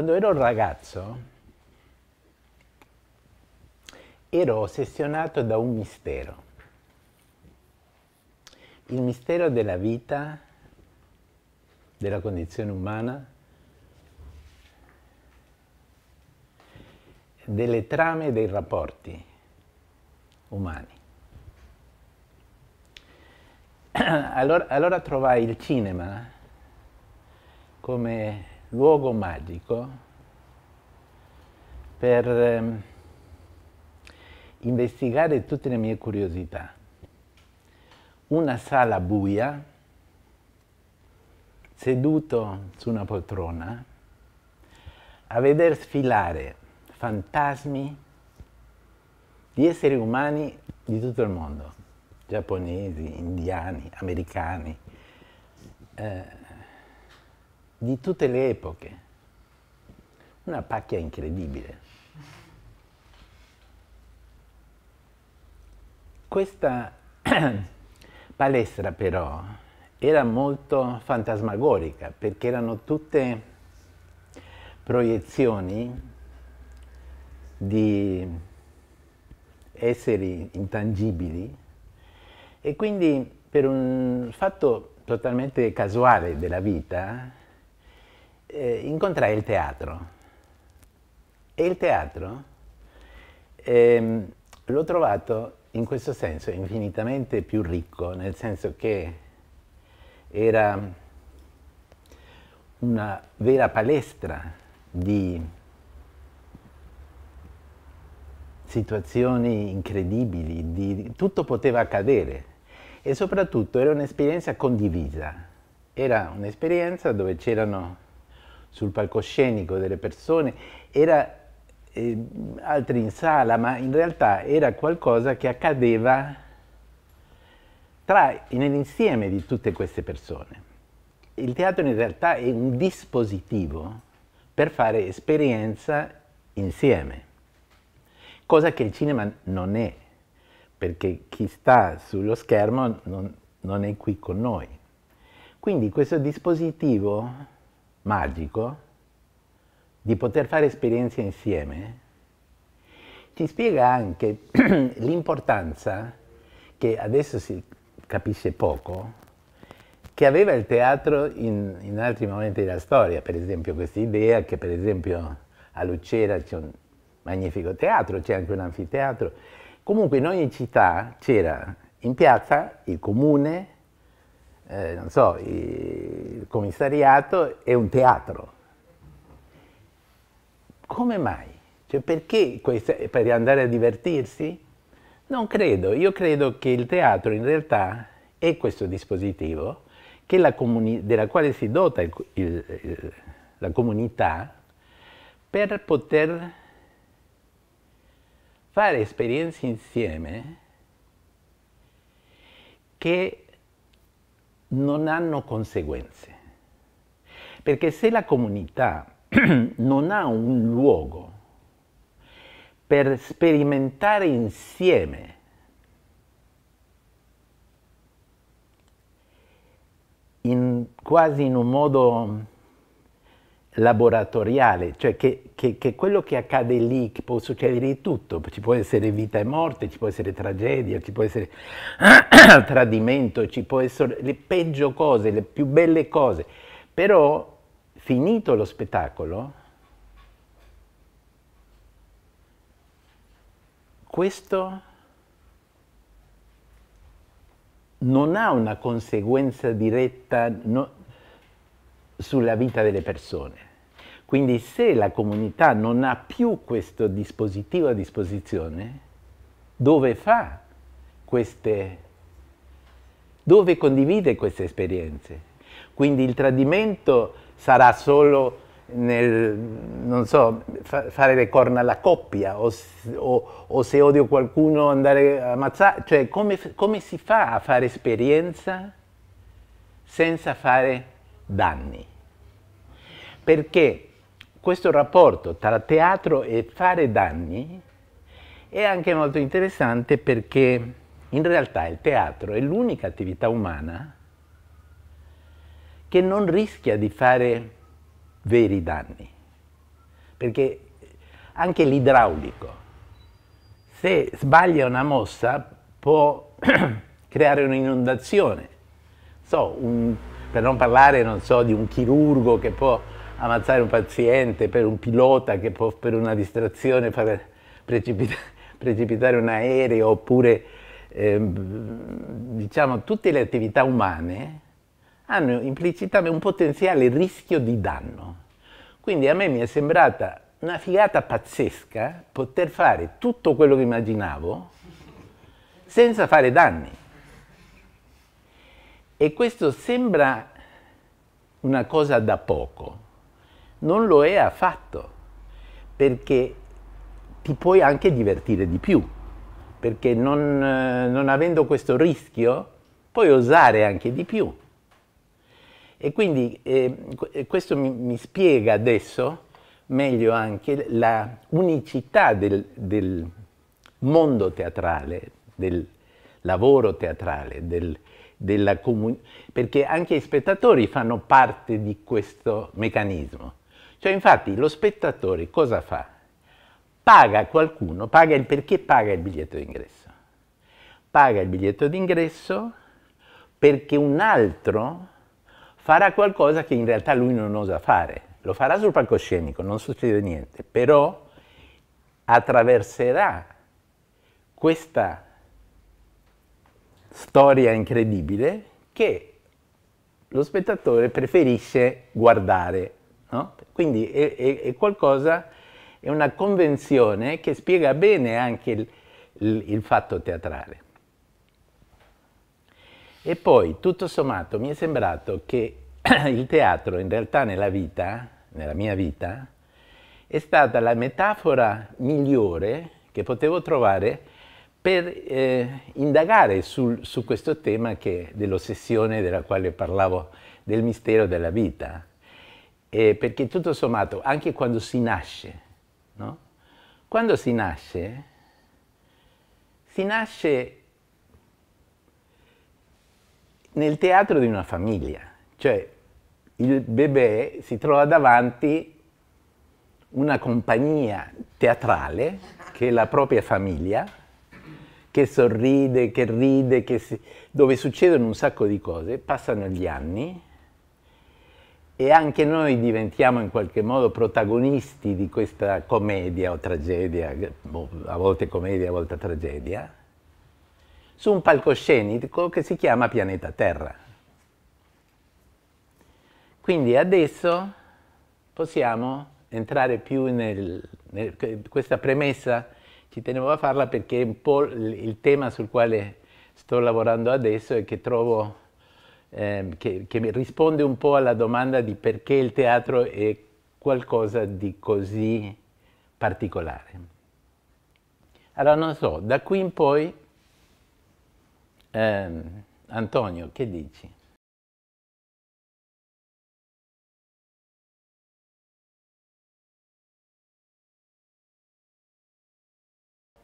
quando ero ragazzo ero ossessionato da un mistero, il mistero della vita, della condizione umana, delle trame dei rapporti umani. Allora, allora trovai il cinema come luogo magico per eh, investigare tutte le mie curiosità. Una sala buia, seduto su una poltrona, a veder sfilare fantasmi di esseri umani di tutto il mondo, giapponesi, indiani, americani, eh, di tutte le epoche. Una pacchia incredibile. Questa palestra però era molto fantasmagorica perché erano tutte proiezioni di esseri intangibili e quindi per un fatto totalmente casuale della vita eh, incontrai il teatro e il teatro ehm, l'ho trovato in questo senso infinitamente più ricco, nel senso che era una vera palestra di situazioni incredibili, di, tutto poteva accadere e soprattutto era un'esperienza condivisa, era un'esperienza dove c'erano sul palcoscenico delle persone, era eh, altri in sala, ma in realtà era qualcosa che accadeva tra, nell'insieme di tutte queste persone. Il teatro in realtà è un dispositivo per fare esperienza insieme, cosa che il cinema non è, perché chi sta sullo schermo non, non è qui con noi. Quindi questo dispositivo magico di poter fare esperienze insieme, ci spiega anche l'importanza, che adesso si capisce poco, che aveva il teatro in, in, altri momenti della storia, per esempio questa idea che per esempio a Lucera c'è un magnifico teatro, c'è anche un anfiteatro, comunque in ogni città c'era in piazza il comune, eh, non so, il commissariato è un teatro. Come mai? Cioè perché questa, per andare a divertirsi? Non credo, io credo che il teatro in realtà è questo dispositivo della quale si dota il, il, il, la comunità per poter fare esperienze insieme che non hanno conseguenze. Perché se la comunità non ha un luogo per sperimentare insieme in, quasi in un modo laboratoriale, cioè che, che, che, quello che accade lì, che può succedere di tutto, ci può essere vita e morte, ci può essere tragedia, ci può essere tradimento, ci può essere le peggio cose, le più belle cose, però finito lo spettacolo, questo non ha una conseguenza diretta no, sulla vita delle persone quindi se la comunità non ha più questo dispositivo a disposizione, dove fa queste dove condivide queste esperienze. Quindi il tradimento sarà solo nel, non so, fa, fare le corna alla coppia o, o, o, se odio qualcuno andare a ammazzare. Cioè come, come si fa a fare esperienza senza fare danni? Perché questo rapporto tra teatro e fare danni è anche molto interessante perché in realtà il teatro è l'unica attività umana che non rischia di fare veri danni, perché anche l'idraulico, se sbaglia una mossa, può creare un'inondazione. So, un, per non parlare, non so, di un chirurgo che può ammazzare un paziente, per un pilota che può per una distrazione fare precipita precipitare un aereo, oppure eh, diciamo tutte le attività umane hanno implicitamente un potenziale rischio di danno. Quindi a me mi è sembrata una figata pazzesca poter fare tutto quello che immaginavo senza fare danni. E questo sembra una cosa da poco, non lo è affatto, perché ti puoi anche divertire di più, perché non, eh, non avendo questo rischio puoi osare anche di più. E quindi eh, questo mi, mi, spiega adesso meglio anche la unicità del, del mondo teatrale, del lavoro teatrale, del, della comunità, perché anche i spettatori fanno parte di questo meccanismo. Cioè, infatti, lo spettatore cosa fa? Paga qualcuno, paga il, perché paga il biglietto d'ingresso? Paga il biglietto d'ingresso perché un altro farà qualcosa che in realtà lui non osa fare. Lo farà sul palcoscenico, non succede niente, però attraverserà questa storia incredibile che lo spettatore preferisce guardare No? Quindi è, è, è, qualcosa, è una convenzione che spiega bene anche il, il, il fatto teatrale. E poi, tutto sommato, mi è sembrato che il teatro in realtà nella vita, nella mia vita, è stata la metafora migliore che potevo trovare per eh, indagare sul, su questo tema dell'ossessione della quale parlavo, del mistero della vita. Eh, perché tutto sommato, anche quando si nasce, no? quando si nasce, si nasce nel teatro di una famiglia, cioè il bebè si trova davanti una compagnia teatrale che è la propria famiglia, che sorride, che ride, che si... dove succedono un sacco di cose, passano gli anni e anche noi diventiamo in qualche modo protagonisti di questa commedia o tragedia, boh, a volte commedia, a volte tragedia, su un palcoscenico che si chiama pianeta Terra. Quindi adesso possiamo entrare più nel, nel questa premessa, ci tenevo a farla perché è un po' il tema sul quale sto lavorando adesso e che trovo ehm, che, che risponde un po' alla domanda di perché il teatro è qualcosa di così particolare. Allora non so, da qui in poi, ehm, Antonio, che dici?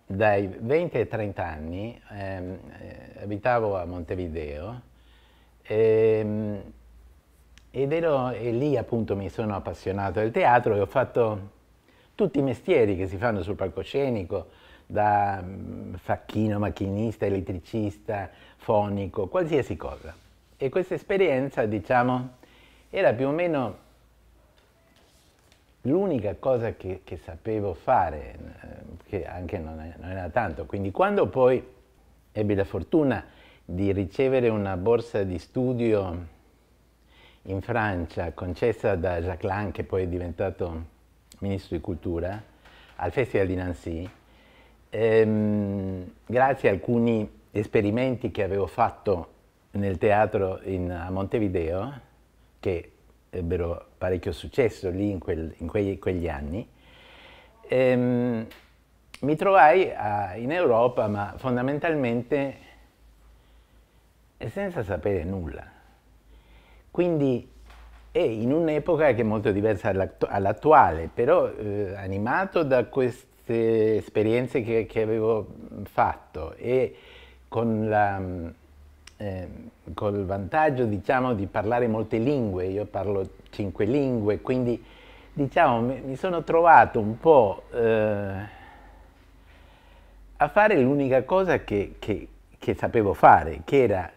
Dai 20 ai 30 anni ehm, eh, abitavo a Montevideo e, ehm, ed ero, e lì appunto mi sono appassionato del teatro e ho fatto tutti i mestieri che si fanno sul palcoscenico, da mm, facchino, macchinista, elettricista, fonico, qualsiasi cosa. E questa esperienza, diciamo, era più o meno l'unica cosa che, che, sapevo fare, eh, che anche non, è, non era tanto. Quindi quando poi ebbi la fortuna di ricevere una borsa di studio in Francia concessa da Jacques Lang, che poi è diventato ministro di cultura, al Festival di Nancy, ehm, grazie a alcuni esperimenti che avevo fatto nel teatro in, a Montevideo, che ebbero parecchio successo lì in, quel, in quegli, quegli, anni, ehm, mi trovai a, in Europa, ma fondamentalmente e senza sapere nulla. Quindi è in un'epoca che è molto diversa all'attuale, però eh, animato da queste esperienze che, che avevo mm, fatto e con la, mm, eh, col vantaggio diciamo, di parlare molte lingue, io parlo cinque lingue, quindi diciamo, mi, sono trovato un po' eh, a fare l'unica cosa che, che, che sapevo fare, che era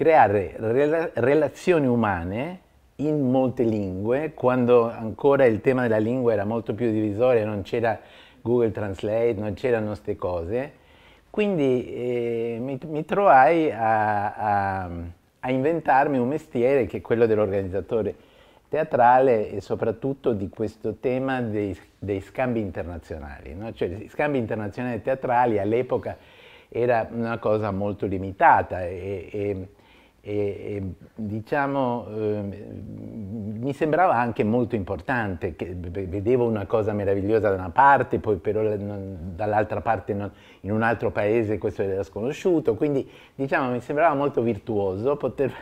creare rela relazioni umane in molte lingue, quando ancora il tema della lingua era molto più divisorio, non c'era Google Translate, non c'erano queste cose. Quindi eh, mi, mi, trovai a, a, a, inventarmi un mestiere che è quello dell'organizzatore teatrale e soprattutto di questo tema dei, dei scambi internazionali. No? Cioè, gli scambi internazionali teatrali all'epoca era una cosa molto limitata e, e e, e diciamo eh, mi sembrava anche molto importante, vedevo una cosa meravigliosa da una parte, poi però dall'altra parte non, in un altro paese questo era sconosciuto, quindi diciamo mi sembrava molto virtuoso poter,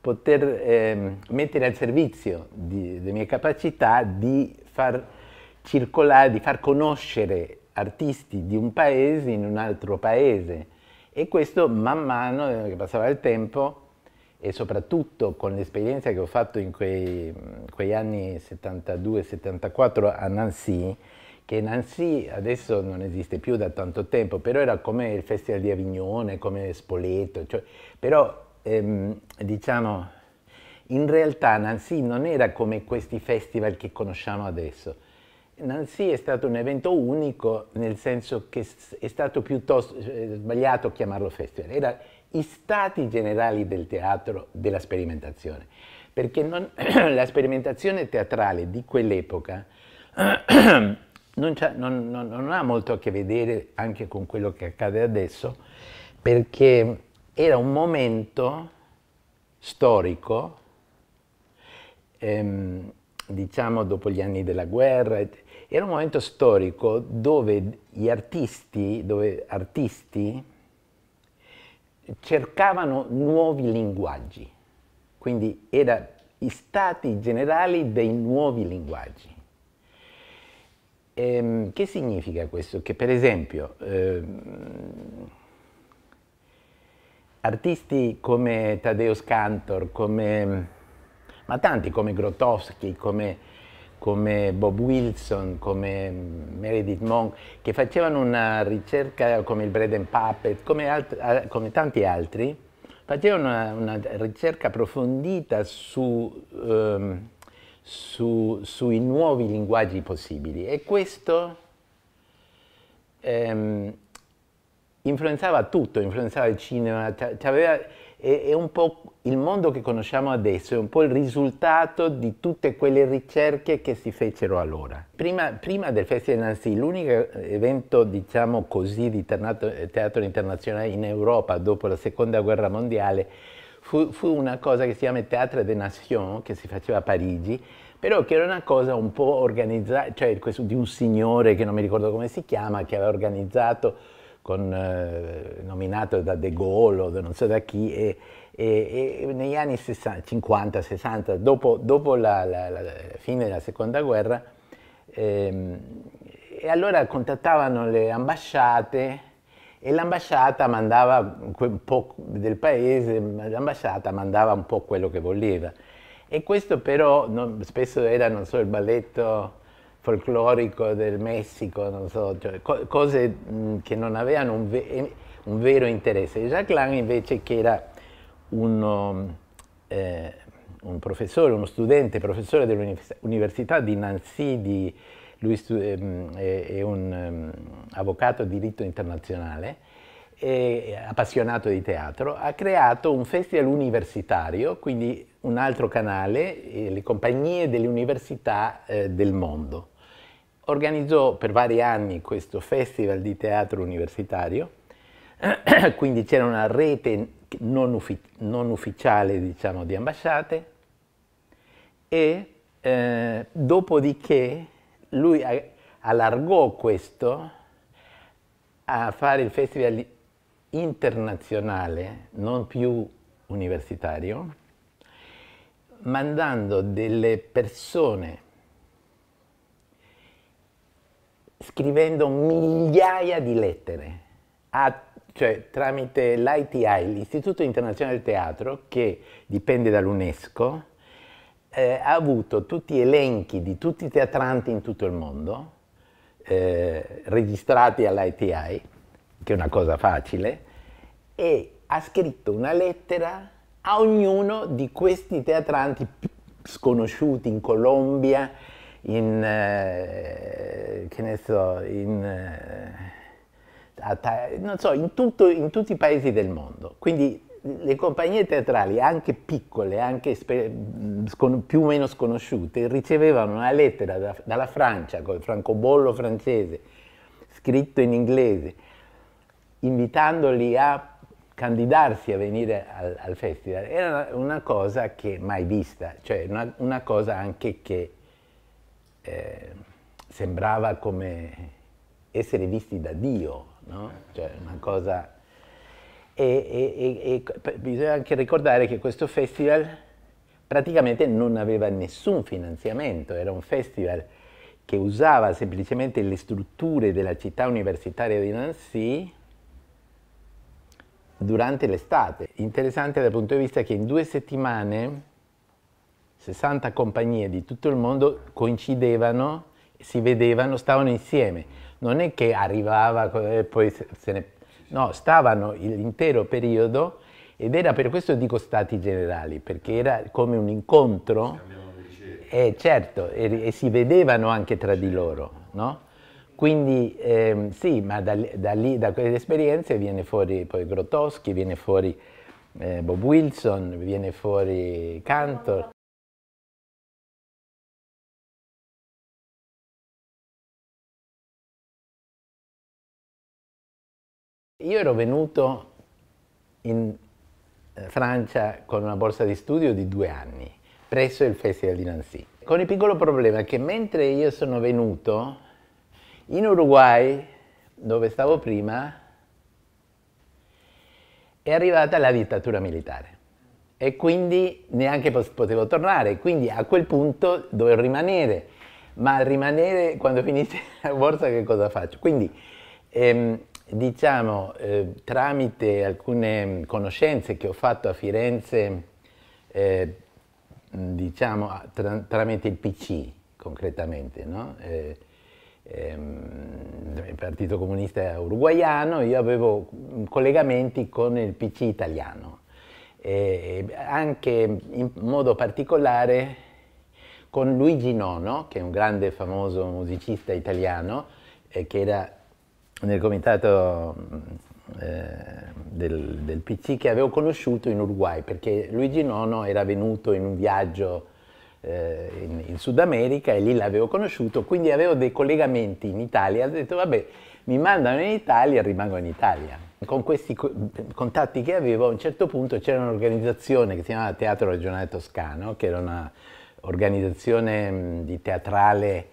poter eh, mettere al servizio di, delle mie capacità di far circolare, di far conoscere artisti di un paese in un altro paese e questo man mano che passava il tempo e soprattutto con l'esperienza che ho fatto in quei, quei anni 72-74 a Nancy, che Nancy adesso non esiste più da tanto tempo, però era come il Festival di Avignone, come Spoleto, cioè, però ehm, diciamo in realtà Nancy non era come questi festival che conosciamo adesso. Nancy è stato un evento unico nel senso che è stato piuttosto eh, sbagliato chiamarlo festival, era i stati generali del teatro della sperimentazione, perché non, la sperimentazione teatrale di quell'epoca non, non, non, ha molto a che vedere anche con quello che accade adesso, perché era un momento storico, ehm, diciamo dopo gli anni della guerra, era un momento storico dove gli artisti, dove artisti cercavano nuovi linguaggi, quindi erano stati generali dei nuovi linguaggi. Ehm, che significa questo? Che per esempio ehm, artisti come Tadeusz Scantor, come, ma tanti come Grotowski, come come Bob Wilson, come Meredith Monk, che facevano una ricerca come il Bread and Puppet, come, come tanti altri, facevano una, una ricerca approfondita su, um, su, sui nuovi linguaggi possibili e questo um, influenzava tutto, influenzava il cinema, aveva, e, è un po' il mondo che conosciamo adesso, è un po' il risultato di tutte quelle ricerche che si fecero allora. Prima, prima del Festival di Nancy, l'unico eh, evento, diciamo così, di teatro, eh, teatro internazionale in Europa dopo la Seconda Guerra Mondiale fu, fu una cosa che si chiama Teatro des Nations, che si faceva a Parigi, però che era una cosa un po' organizzata, cioè questo, di un signore che non mi ricordo come si chiama, che aveva organizzato con, eh, nominato da De Gaulle o da non so da chi, e, e, e negli anni 50-60, dopo, dopo la, la, la, fine della seconda guerra, ehm, e allora contattavano le ambasciate e l'ambasciata mandava un po' del paese, l'ambasciata mandava un po' quello che voleva. E questo però non, spesso era, non so, il balletto folclorico del Messico, non so, cioè, co cose mh, mm, che non avevano un, ve eh, un, vero interesse. Jacques Lang invece che era uno, eh, un professore, uno studente, professore dell'Università di Nancy, di, lui ehm, è, è, un um, avvocato di diritto internazionale, appassionato di teatro, ha creato un festival universitario, quindi un altro canale, eh, le compagnie delle università eh, del mondo organizzò per vari anni questo festival di teatro universitario, quindi c'era una rete non, uffi non ufficiale diciamo, di ambasciate e eh, dopodiché lui allargò questo a fare il festival internazionale, non più universitario, mandando delle persone scrivendo migliaia di lettere, a, cioè tramite l'ITI, l'Istituto Internazionale del Teatro, che dipende dall'UNESCO, eh, ha avuto tutti gli elenchi di tutti i teatranti in tutto il mondo, eh, registrati all'ITI, che è una cosa facile, e ha scritto una lettera a ognuno di questi teatranti sconosciuti in Colombia, in, eh, che ne so, in, eh, so, in, tutto, in tutti i paesi del mondo. Quindi le compagnie teatrali, anche piccole, anche più o meno sconosciute, ricevevano una lettera da, dalla Francia, col francobollo francese, scritto in inglese, invitandoli a candidarsi a venire al, al festival. Era una cosa che mai vista, cioè una, una cosa anche che eh, sembrava come essere visti da Dio, no? Cioè una cosa... E, e, e, e bisogna anche ricordare che questo festival praticamente non aveva nessun finanziamento, era un festival che usava semplicemente le strutture della città universitaria di Nancy durante l'estate. Interessante dal punto di vista che in due settimane 60 compagnie di tutto il mondo coincidevano, si vedevano, stavano insieme. Non è che arrivava e poi se ne... No, stavano l'intero periodo ed era per questo dico stati generali, perché era come un incontro. Eh, certo, e, e, si vedevano anche tra di loro, no? Quindi ehm, sì, ma da, da, lì, da quelle esperienze viene fuori poi Grotowski, viene fuori eh, Bob Wilson, viene fuori Cantor. Io ero venuto in eh, Francia con una borsa di studio di due anni, presso il Festival di Nancy, con il piccolo problema che mentre io sono venuto in Uruguay, dove stavo prima, è arrivata la dittatura militare e quindi neanche potevo tornare, quindi a quel punto dovevo rimanere, ma rimanere quando finisce la borsa che cosa faccio? Quindi ehm, diciamo, eh, tramite alcune mm, conoscenze che ho fatto a Firenze, eh, mm, diciamo, tra, tramite il PC concretamente, no? eh, ehm, il Partito Comunista Uruguaiano, io avevo mm, collegamenti con il PC italiano, e anche in modo particolare con Luigi Nono, che è un grande famoso musicista italiano, eh, che era nel comitato mm, eh, del, del, PC che avevo conosciuto in Uruguay, perché Luigi Nono era venuto in un viaggio eh, in, in, Sud America e lì l'avevo conosciuto, quindi avevo dei collegamenti in Italia, ho detto vabbè, mi mandano in Italia, rimango in Italia. Con questi co contatti che avevo, a un certo punto c'era un'organizzazione che si chiamava Teatro Regionale Toscano, che era un'organizzazione mm, di teatrale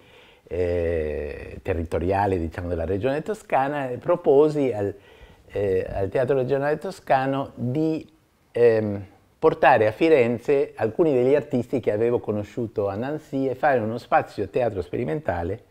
eh, territoriale diciamo, della regione toscana, e proposi al, eh, al Teatro regionale toscano di ehm, portare a Firenze alcuni degli artisti che avevo conosciuto a Nancy e fare uno spazio teatro sperimentale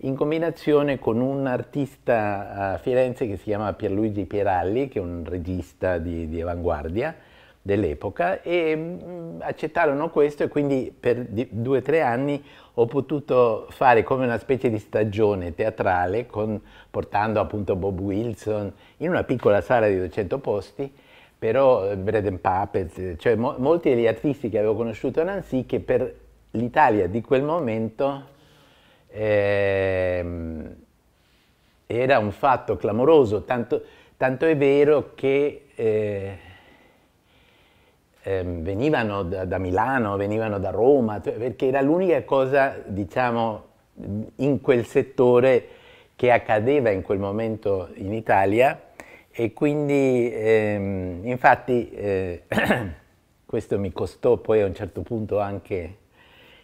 in combinazione con un artista a Firenze che si chiama Pierluigi Pieralli, che è un regista di, di avanguardia dell'epoca, e mm, accettarono questo e quindi per due o tre anni ho potuto fare come una specie di stagione teatrale con, portando appunto Bob Wilson in una piccola sala di 200 posti, però eh, Bread and Puppets, eh, cioè mo, molti degli artisti che avevo conosciuto a Nancy che per l'Italia di quel momento eh, era un fatto clamoroso, tanto, tanto è vero che... Eh, Ehm, venivano da, da, Milano, venivano da Roma, perché era l'unica cosa, diciamo, in quel settore che accadeva in quel momento in Italia e quindi ehm, infatti eh, questo mi costò poi a un certo punto anche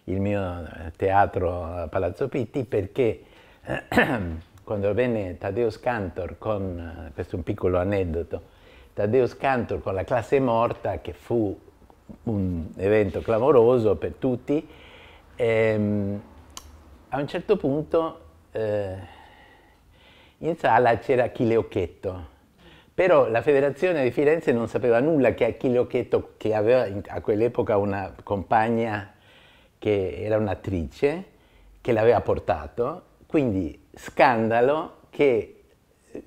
il mio teatro a Palazzo Pitti perché quando venne Taddeo Cantor con, eh, questo è un piccolo aneddoto, Taddeo Scantor con la classe morta, che fu un evento clamoroso per tutti, ehm, a un certo punto eh, in sala c'era Achille Occhetto, però la federazione di Firenze non sapeva nulla che Achille Occhetto, che aveva a quell'epoca una compagna che era un'attrice, che l'aveva portato, quindi scandalo che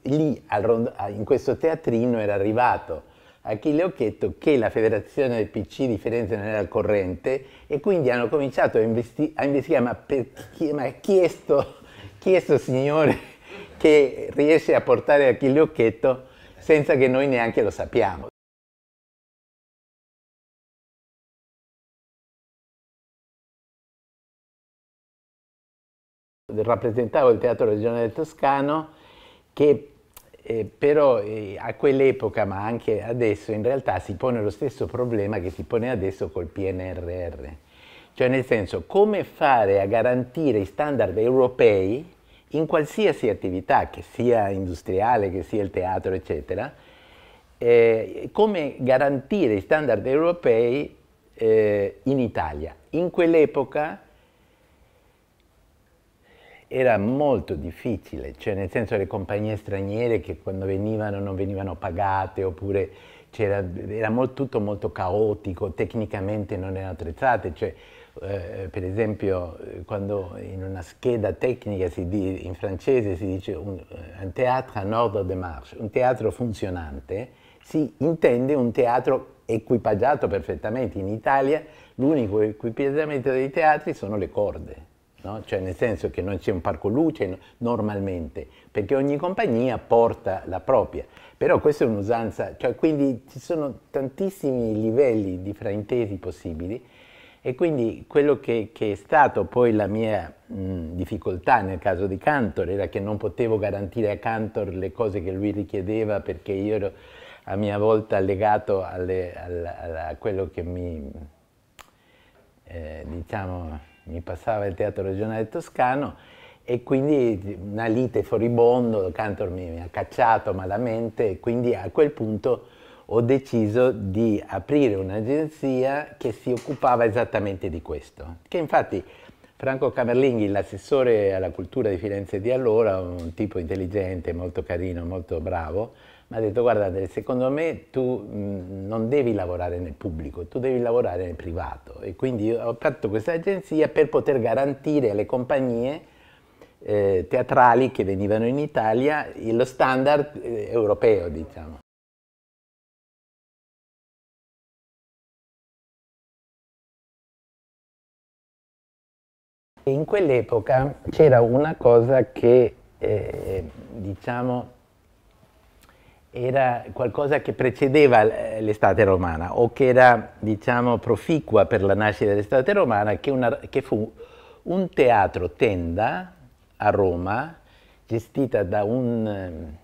lì Rond- in questo teatrino era arrivato Achille Occhetto che la federazione del PC di Firenze non era al corrente e quindi hanno cominciato a, investi- a investigare ma, per chi, ma chi è questo signore che riesce a portare Achille Occhetto senza che noi neanche lo sappiamo. Rappresentavo il Teatro Regionale Toscano che eh, però eh, a quell'epoca, ma anche adesso, in realtà si pone lo stesso problema che si pone adesso col PNRR. Cioè nel senso, come fare a garantire i standard europei in qualsiasi attività, che sia industriale, che sia il teatro, eccetera, eh, come garantire i standard europei eh, in Italia. In quell'epoca era molto difficile, cioè nel senso le compagnie straniere che quando venivano non venivano pagate oppure era molto, tutto molto caotico, tecnicamente non erano attrezzate, cioè, eh, per esempio eh, quando in una scheda tecnica di, in francese si dice un, eh, un teatro en ordre de marche, un teatro funzionante, si intende un teatro equipaggiato perfettamente. In Italia l'unico equipaggiamento dei teatri sono le corde no? cioè nel senso che non c'è un parco luce normalmente, perché ogni compagnia porta la propria, però questa è un'usanza, cioè quindi ci sono tantissimi livelli di fraintesi possibili e quindi quello che, che è stato poi la mia mh, difficoltà nel caso di Cantor era che non potevo garantire a Cantor le cose che lui richiedeva perché io ero a mia volta legato alle, alla, alla, a quello che mi, eh, diciamo, mi passava il Teatro Regionale Toscano e quindi una lite foribondo, Cantor mi, mi ha cacciato malamente e quindi a quel punto ho deciso di aprire un'agenzia che si occupava esattamente di questo, che infatti Franco Camerlinghi, l'assessore alla cultura di Firenze di allora, un tipo intelligente, molto carino, molto bravo, mi ha detto guardate, secondo me tu mh, mm, non devi lavorare nel pubblico, tu devi lavorare nel privato e quindi ho aperto questa agenzia per poter garantire alle compagnie eh, teatrali che venivano in Italia lo standard eh, europeo, diciamo. In quell'epoca c'era una cosa che, eh, diciamo, era qualcosa che precedeva eh, l'estate romana o che era diciamo, proficua per la nascita dell'estate romana, che, una, che, fu un teatro tenda a Roma gestita da un ehm,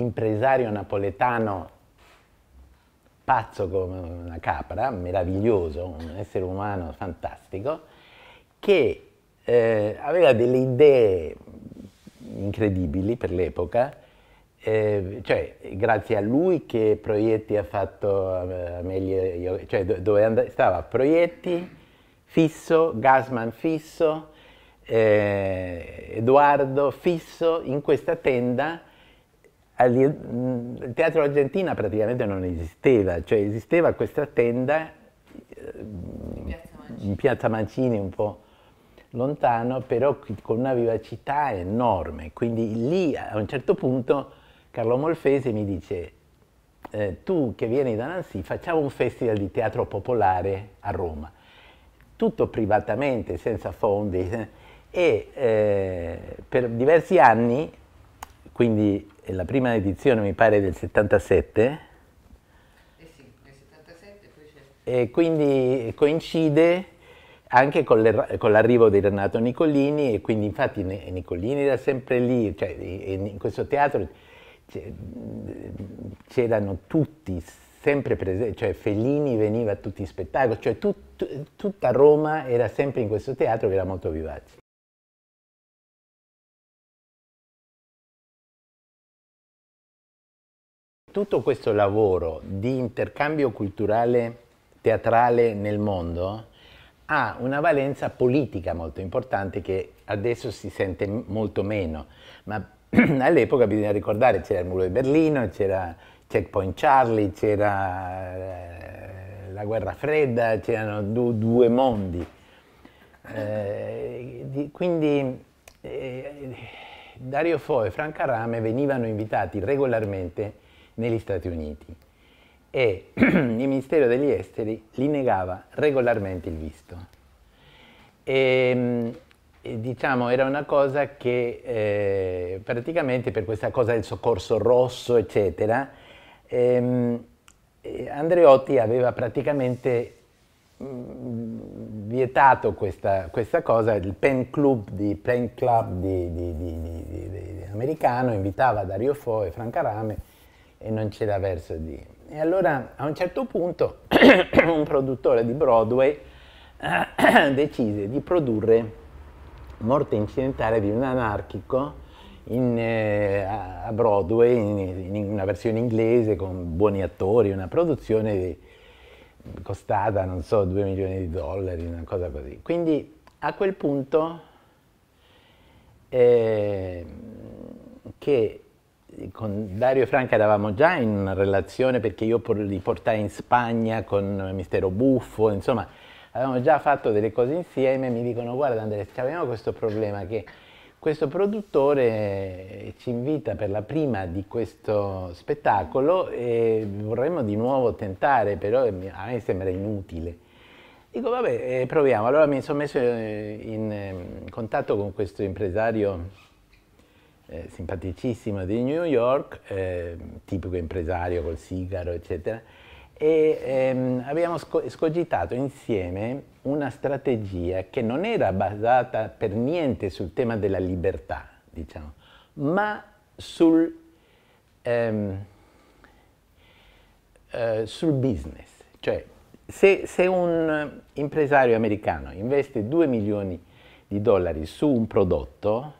impresario napoletano pazzo come una capra, meraviglioso, un essere umano fantastico, che eh, aveva delle idee incredibili per l'epoca, eh, cioè, grazie a lui che Proietti ha fatto eh, meglio, me, cioè, dove and- stava Proietti fisso, Gasman fisso, eh, Edoardo fisso in questa tenda. Il mm, teatro argentina praticamente non esisteva, cioè esisteva questa tenda eh, in piazza Mancini un po' lontano, però con una vivacità enorme, quindi lì a un certo punto Carlo Molfese mi dice eh, tu che vieni da Nancy facciamo un festival di teatro popolare a Roma, tutto privatamente, senza fondi eh. e eh, per diversi anni, quindi la prima edizione mi pare del 77, eh sì, nel 77 e quindi coincide anche con, l'arrivo di Renato Nicolini e quindi infatti Nicolini era sempre lì, cioè in questo teatro c'erano tutti sempre presenti, cioè Fellini veniva a tutti i spettacoli, cioè tut, tutta Roma era sempre in questo teatro che era molto vivace. Tutto questo lavoro di intercambio culturale teatrale nel mondo ha una valenza politica molto importante che adesso si sente molto meno, ma all'epoca bisogna ricordare c'era il muro di Berlino, c'era Checkpoint Charlie, c'era eh, la guerra fredda, c'erano due mondi. Eh, quindi eh, Dario Fo e Franca Rame venivano invitati regolarmente negli Stati Uniti e il Ministero degli Esteri li negava regolarmente il visto. E, ehm, eh, diciamo, era una cosa che eh, praticamente per questa cosa del soccorso rosso, eccetera, ehm, eh, Andreotti aveva praticamente mm, vietato questa, questa, cosa, il pen club, di, pen club di, di, americano invitava Dario Fo e Franca Rame e non c'era verso di... E allora a un certo punto un produttore di Broadway decise di produrre morte incidentale di un anarchico in, eh, a Broadway, in, in, una versione inglese con buoni attori, una produzione costata, non so, 2 milioni di dollari, una cosa così. Quindi a quel punto eh, che con Dario Franca eravamo già in una relazione perché io li portai in Spagna con Mistero Buffo, insomma, avevamo già fatto delle cose insieme, mi dicono guarda Andrea, abbiamo questo problema che questo produttore ci invita per la prima di questo spettacolo e vorremmo di nuovo tentare, però a me sembra inutile. Dico vabbè, eh, proviamo. Allora mi sono messo eh, in ehm, contatto con questo impresario eh, simpaticissimo di New York, eh, tipico impresario col sigaro, eccetera, e ehm, abbiamo scogitato insieme una strategia che non era basata per niente sul tema della libertà, diciamo, ma sul, ehm, eh, sul business. Cioè, se, se un impresario americano investe 2 milioni di dollari su un prodotto,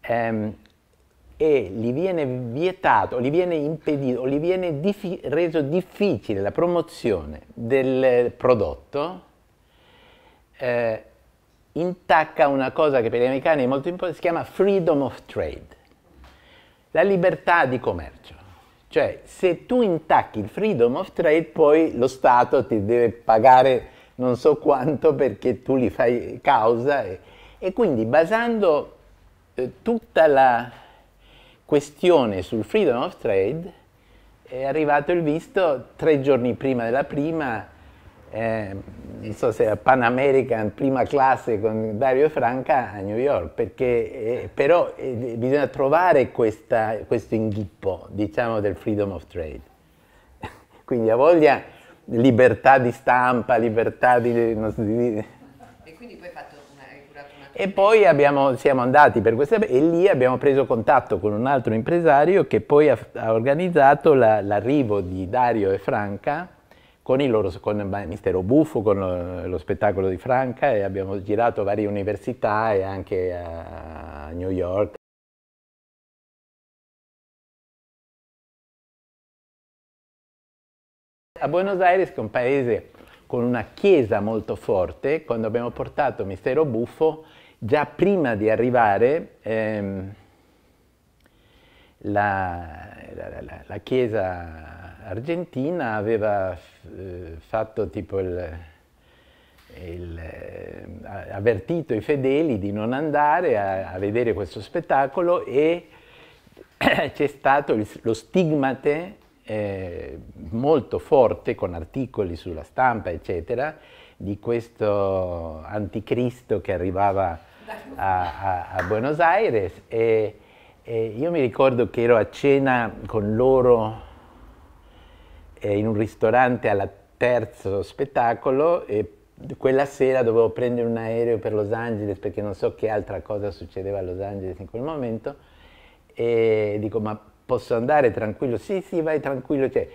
ehm, e gli viene vietato, gli viene impedito, gli viene diffi reso difficile la promozione del prodotto, eh, intacca una cosa che per gli americani è molto importante, si chiama freedom of trade, la libertà di commercio. Cioè, se tu intacchi il freedom of trade, poi lo Stato ti deve pagare non so quanto perché tu li fai causa e, e quindi basando eh, tutta la questione sul freedom of trade è arrivato il visto tre giorni prima della prima, eh, non so se era Pan American, prima classe con Dario Franca a New York, perché eh, però eh, bisogna trovare questa, questo inghippo, diciamo, del freedom of trade. Quindi a voglia libertà di stampa, libertà di, di e poi abbiamo, siamo andati per questa e lì abbiamo preso contatto con un altro impresario che poi ha, ha organizzato l'arrivo di Dario e Franca con il, loro, con il Mistero Buffo, con lo, lo, spettacolo di Franca e abbiamo girato varie università e anche a New York. A Buenos Aires, che è un paese con una chiesa molto forte, quando abbiamo portato Mistero Buffo già prima di arrivare ehm, la, la, la, Chiesa argentina aveva eh, fatto tipo il, il, eh, avvertito i fedeli di non andare a, a vedere questo spettacolo e c'è stato il, lo stigmate eh, molto forte con articoli sulla stampa eccetera di questo anticristo che arrivava a, a, a Buenos Aires e, e, io mi ricordo che ero a cena con loro eh, in un ristorante al terzo spettacolo e quella sera dovevo prendere un aereo per Los Angeles perché non so che altra cosa succedeva a Los Angeles in quel momento e dico ma posso andare tranquillo? Sì, sì, vai tranquillo. Cioè,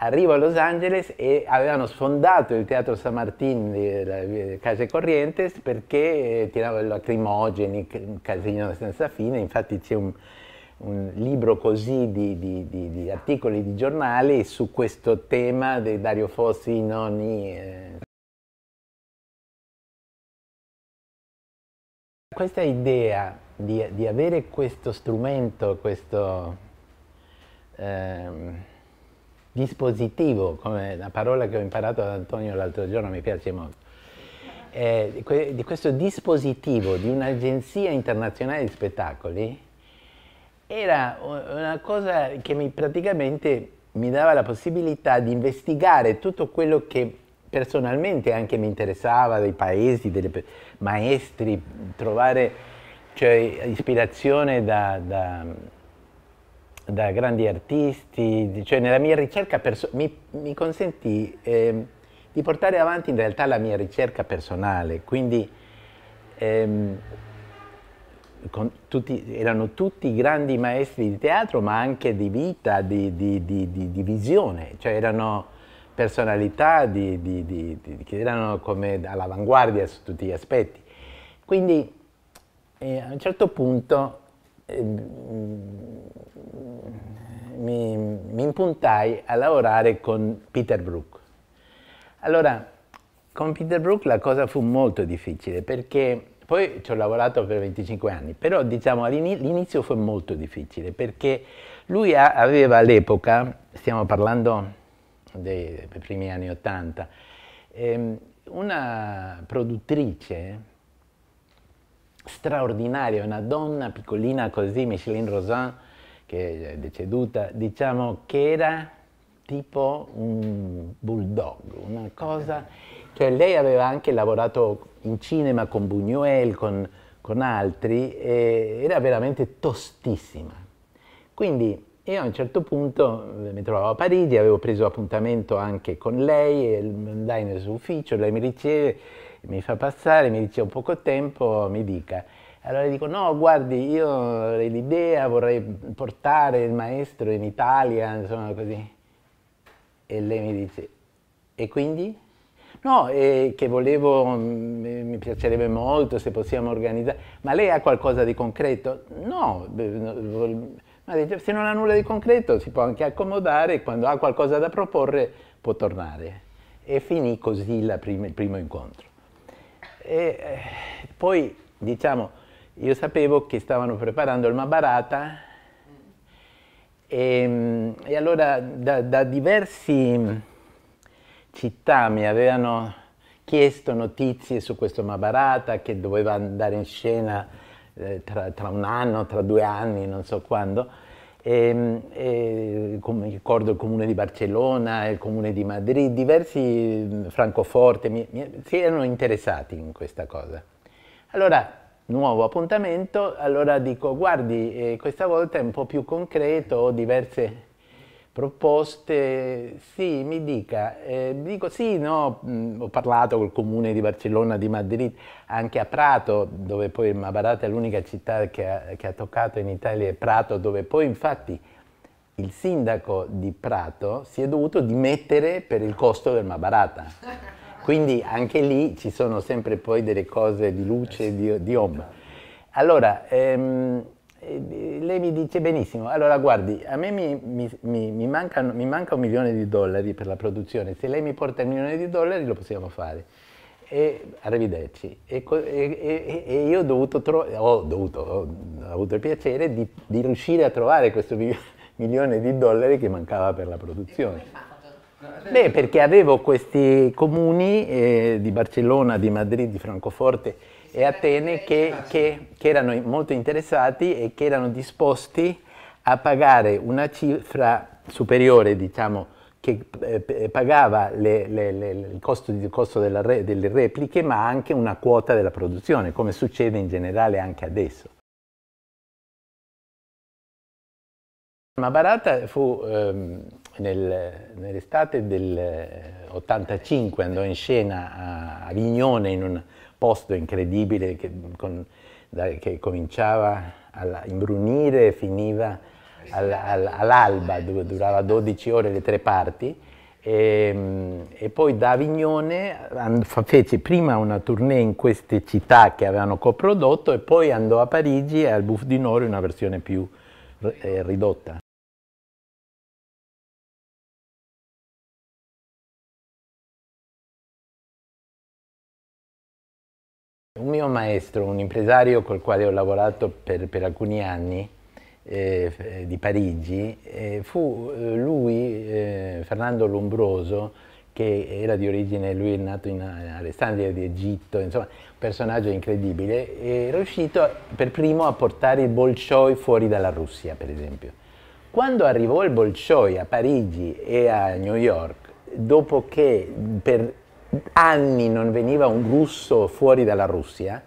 arrivo a Los Angeles e avevano sfondato il teatro San Martin di Case Corrientes perché eh, tirava lacrimogeni, un casino senza fine, infatti c'è un, un libro così di, di, di, di, articoli di giornali su questo tema di Dario Fossi, nonni... Eh. Questa idea di, avere questo strumento, questo... Ehm, dispositivo, come la parola che ho imparato da Antonio l'altro giorno, mi piace molto. Eh, que di questo dispositivo di un'agenzia internazionale di spettacoli era una cosa che mi praticamente mi dava la possibilità di investigare tutto quello che personalmente anche mi interessava dei paesi, dei maestri, trovare cioè, ispirazione da, da da grandi artisti, cioè nella mia ricerca mi, mi, consentì eh, di portare avanti in realtà la mia ricerca personale, quindi ehm, tutti, erano tutti grandi maestri di teatro, ma anche di vita, di, di, di, di visione, cioè erano personalità che erano come all'avanguardia su tutti gli aspetti. Quindi eh, a un certo punto Ehm, mi, mi impuntai a lavorare con Peter Brook. Allora, con Peter Brook la cosa fu molto difficile perché poi ci ho lavorato per 25 anni, però diciamo all'inizio fu molto difficile perché lui aveva all'epoca, stiamo parlando dei, primi anni 80, ehm, una produttrice straordinaria, una donna piccolina così, Micheline Rosin, che è deceduta, diciamo che era tipo un bulldog, una cosa... Cioè lei aveva anche lavorato in cinema con Buñuel, con, con altri, e era veramente tostissima. Quindi io a un certo punto eh, mi trovavo a Parigi, avevo preso appuntamento anche con lei, andai nel suo ufficio, lei mi riceve, mi fa passare, mi dice ho poco tempo, mi dica. Allora dico no, guardi, io avrei l'idea, vorrei portare il maestro in Italia, insomma così. E lei mi dice, e quindi? No, è che volevo, mi piacerebbe molto se possiamo organizzare, ma lei ha qualcosa di concreto? No, se non ha nulla di concreto si può anche accomodare, quando ha qualcosa da proporre può tornare. E finì così prima, il primo incontro e eh, poi, diciamo, io sapevo che stavano preparando il Mabarata e, ehm, e allora da, da diversi città mi avevano chiesto notizie su questo Mabarata che doveva andare in scena eh, tra, tra, un anno, tra due anni, non so quando, e, ehm, e, eh, come ricordo il comune di Barcellona, il comune di Madrid, diversi mm, Francoforte mi, mi, si erano interessati in questa cosa. Allora, nuovo appuntamento, allora dico guardi eh, questa volta è un po' più concreto, ho diverse proposte, sì, mi dica, eh, dico sì, no, mh, mm, ho parlato col comune di Barcellona, di Madrid, anche a Prato, dove poi Mabarata è l'unica città che ha, che ha, toccato in Italia, è Prato, dove poi infatti il sindaco di Prato si è dovuto dimettere per il costo del Mabarata. Quindi anche lì ci sono sempre poi delle cose di luce e di, di ombra. Allora, ehm, eh, lei mi dice benissimo, allora guardi, a me mi, mi, mi, mancano, mi, manca un milione di dollari per la produzione, se lei mi porta un milione di dollari lo possiamo fare. E arrivederci. E, e, e io ho dovuto, ho, dovuto ho, avuto il piacere di, di, riuscire a trovare questo milione di dollari che mancava per la produzione. Beh, perché avevo questi comuni eh, di Barcellona, di Madrid, di Francoforte, e Atene che, che, che erano molto interessati e che erano disposti a pagare una cifra superiore, diciamo, che eh, eh, pagava le, le, le, il costo, il costo re, delle repliche, ma anche una quota della produzione, come succede in generale anche adesso. Ma Barata fu ehm, nel, nell'estate del 85, eh, andò in scena a Avignone in un posto incredibile che, con, da, che cominciava a imbrunire e finiva al, al, all'alba, eh, dove durava 12 ore le tre parti. E, ehm, e, poi da Avignone fece prima una tournée in queste città che avevano coprodotto e poi andò a Parigi e al Buff di Nori una versione più eh, ridotta. Un mio maestro, un impresario col quale ho lavorato per, per alcuni anni eh, eh di Parigi, eh, fu eh, lui, eh, Fernando Lombroso, che era di origine, lui è nato in eh, Alessandria di Egitto, insomma, un personaggio incredibile, era riuscito per primo a portare il Bolshoi fuori dalla Russia, per esempio. Quando arrivò il Bolshoi a Parigi e a New York, dopo che per anni non veniva un russo fuori dalla Russia,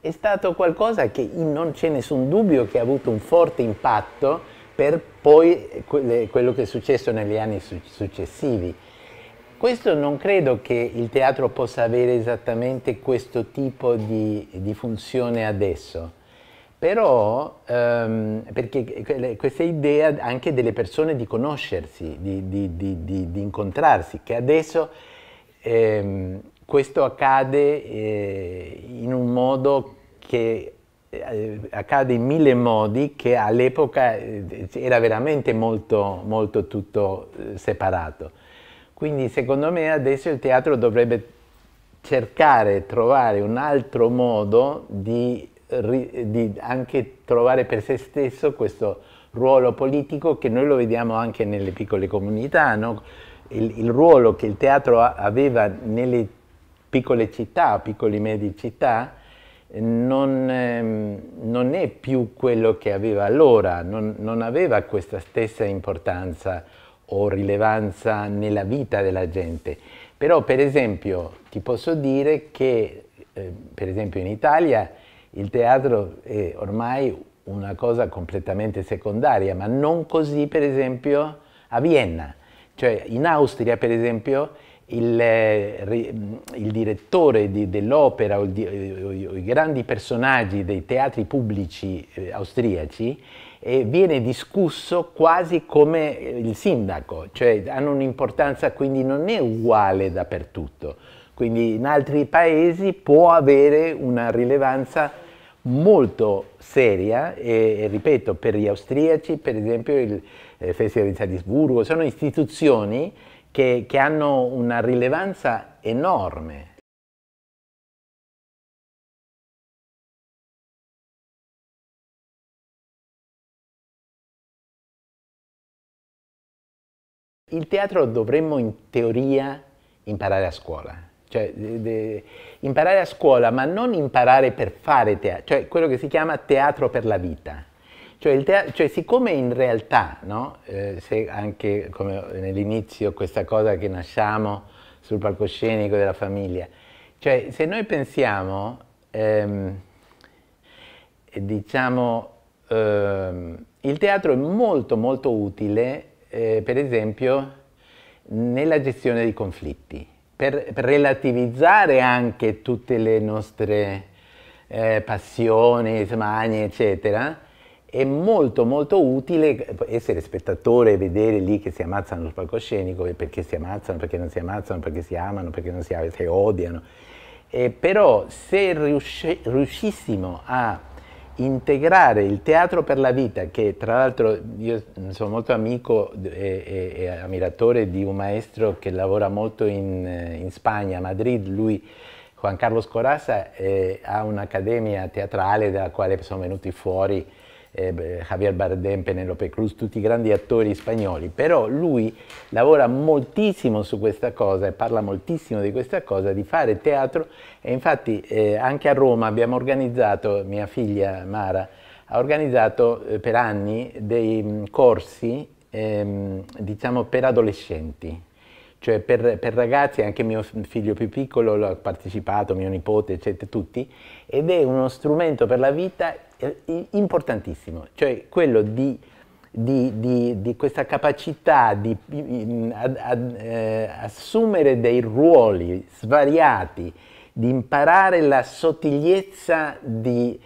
è stato qualcosa che non c'è nessun dubbio che ha avuto un forte impatto per poi quello che è successo negli anni successivi. Questo non credo che il teatro possa avere esattamente questo tipo di, di funzione adesso, però ehm, perché questa idea anche delle persone di conoscersi, di, di, di incontrarsi, che adesso eh, questo accade eh, in un modo che eh, accade in mille modi che all'epoca eh, era veramente molto, molto tutto eh, separato. Quindi secondo me adesso il teatro dovrebbe cercare, trovare un altro modo di, di anche trovare per se stesso questo ruolo politico che noi lo vediamo anche nelle piccole comunità, no? il, il ruolo che il teatro aveva nelle piccole città, piccoli medi città, non, ehm, non, è più quello che aveva allora, non, non, aveva questa stessa importanza o rilevanza nella vita della gente. Però per esempio ti posso dire che eh, per esempio in Italia il teatro è ormai una cosa completamente secondaria, ma non così per esempio a Vienna cioè in Austria, per esempio, il, eh, il direttore di, dell'opera o, di, eh, o, i grandi personaggi dei teatri pubblici eh, austriaci eh, viene discusso quasi come il sindaco, cioè hanno un'importanza quindi non è uguale dappertutto. Quindi in altri paesi può avere una rilevanza molto seria e, e ripeto, per gli austriaci per esempio il, eh, Festival di Salisburgo, sono istituzioni che, che hanno una rilevanza enorme. Il teatro dovremmo in teoria imparare a scuola, cioè de, de, imparare a scuola ma non imparare per fare teatro, cioè quello che si chiama teatro per la vita. Cioè, teatro, cioè, siccome in realtà, no, eh, se anche come nell'inizio questa cosa che nasciamo sul palcoscenico della famiglia, cioè se noi pensiamo, ehm, diciamo, ehm, il teatro è molto molto utile, eh, per esempio, nella gestione dei conflitti, per, per relativizzare anche tutte le nostre eh, passioni, smanie, eccetera, è molto molto utile essere spettatore e vedere lì che si ammazzano sul palcoscenico, e perché si ammazzano, perché non si ammazzano, perché si amano, perché non si, si odiano. Eh, però se riusci, riuscissimo a integrare il teatro per la vita, che tra l'altro io sono molto amico e, e, e, ammiratore di un maestro che lavora molto in, in Spagna, a Madrid, lui Juan Carlos Corazza eh, ha un'accademia teatrale dalla quale sono venuti fuori eh, Javier Bardem, Penelope Cruz, tutti grandi attori spagnoli, però lui lavora moltissimo su questa cosa e parla moltissimo di questa cosa, di fare teatro e infatti eh, anche a Roma abbiamo organizzato, mia figlia Mara ha organizzato eh, per anni dei mh, mm, corsi ehm, diciamo per adolescenti, cioè per, per, ragazzi, anche mio figlio più piccolo l'ha partecipato, mio nipote, eccetera, tutti, ed è uno strumento per la vita eh, importantissimo, cioè quello di, di, di, di questa capacità di ad, ad, eh, assumere dei ruoli svariati, di imparare la sottigliezza del,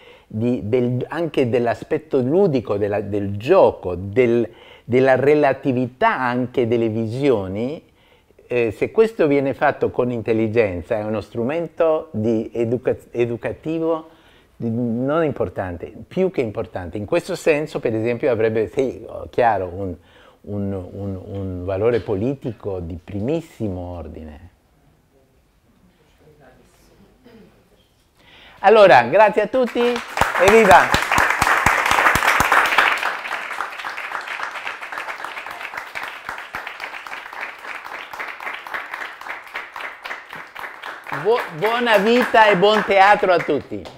anche dell'aspetto ludico della, del gioco, del, della relatività anche delle visioni, eh, se questo viene fatto con intelligenza è uno strumento educa educativo non importante, più che importante. In questo senso, per esempio, avrebbe, sì, chiaro, un, un, un, un valore politico di primissimo ordine. Allora, grazie a tutti, evviva! buona vita e buon teatro a tutti.